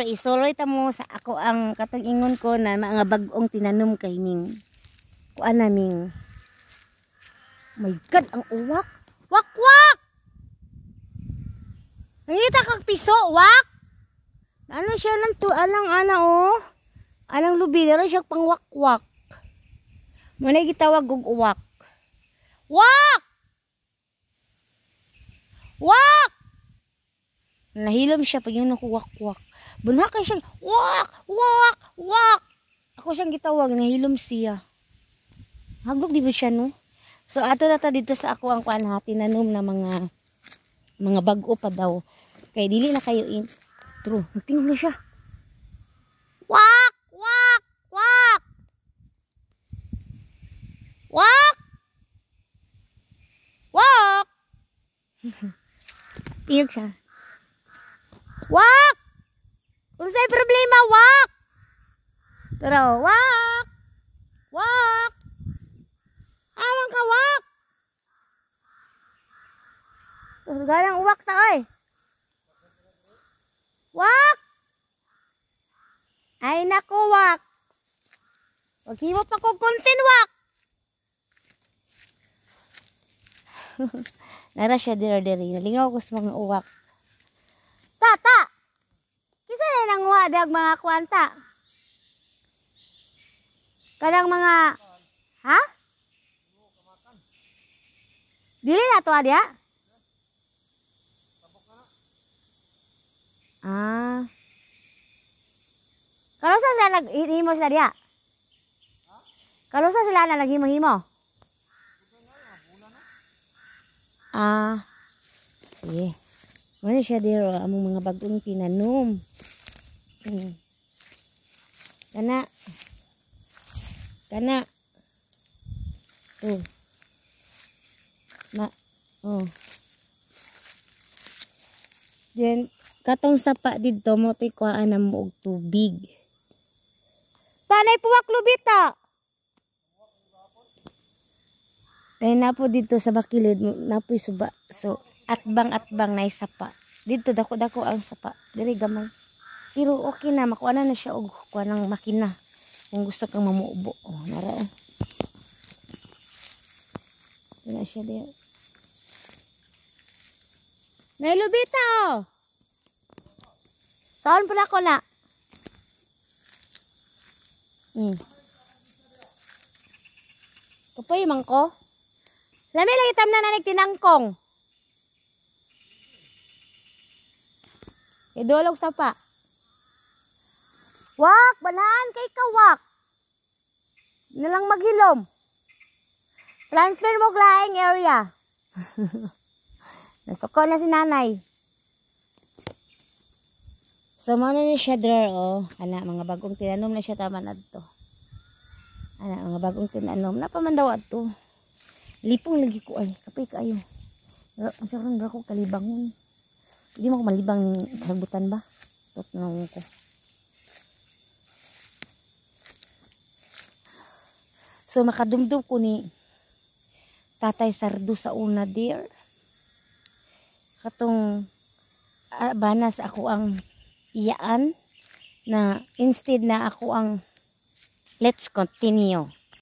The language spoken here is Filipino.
Isuloy ta mo sa ako ang katong ingon ko na mga bagong tinanom kay ning. Kuha naming. My God, ang uwak. Wak, wak! Nakita kag piso, wak! Ano siya lang to? Alang ana oh. Alang lubi na siya pang wakwak. Muna gitawag og uwak. Wak! Wak! Nahilom siya pag yung nakuwak-wak. Bunhakan siya, wak, wak, wak. Ako siyang gitawag, nahilom siya. Hagdog di ba siya, no? So, ato na ta dito sa ako ang kuan ha, tinanom na mga mga bago pa daw. Kaya dili na kayo in. True, nagtingin na siya. Wak, wak, wak. Wak. Wak. Tingog siya. Wak! Unsay problema, wak! Tara, wak! Wak! Awan ka, wak! Galang uwak ta, oy! Wak! Ay, naku, wak! Huwag himo pa kuntin, wak! Nara siya dira diri. Nalingaw ko sa mga uwak. Tata! nanguha dag mga kwanta. Kadang mga Ha? Dili na to adya? Ah. Kalau sa sila naghimo sila diya? Kalau sa sila na naghimo-himo? Ah. Sige. Wala siya diro among mga bagong Mm. Kana. Kana. Oh. Ma. Oh. Then katong sapa didto mo ti kuhaan na mo og tubig. Tanay puwak lubita. na napo dito sa bakilid mo napoy suba. So atbang atbang na sapa. Dito dako dako ang sapa. Diri gamay. Pero okay na, makuha na na siya og kuha ng makina. Kung gusto kang mamuubo. Oh, nara oh. na siya there. Nailubita oh! Saan pala ko na? Hmm. Kapoy man ko. Lami lang itam na nanig tinangkong. Idolog sa pa. Wak, banahan kay kawak. Nalang maghilom. Transfer mo glaing area. Nasuko na si nanay. So, muna ni siya drawer, oh. Ana, mga bagong tinanom na siya tama na to. Ana, mga bagong tinanom. Napamandaw at to. Lipong lagi ko ay. Kapay kayo. Ang sarang ko kalibangon. Hindi mo ko malibang sagutan ba? Tot na ko. So makadumdum ko ni Tatay Sardo sa una dear. Katong uh, banas ako ang iyaan na instead na ako ang let's continue.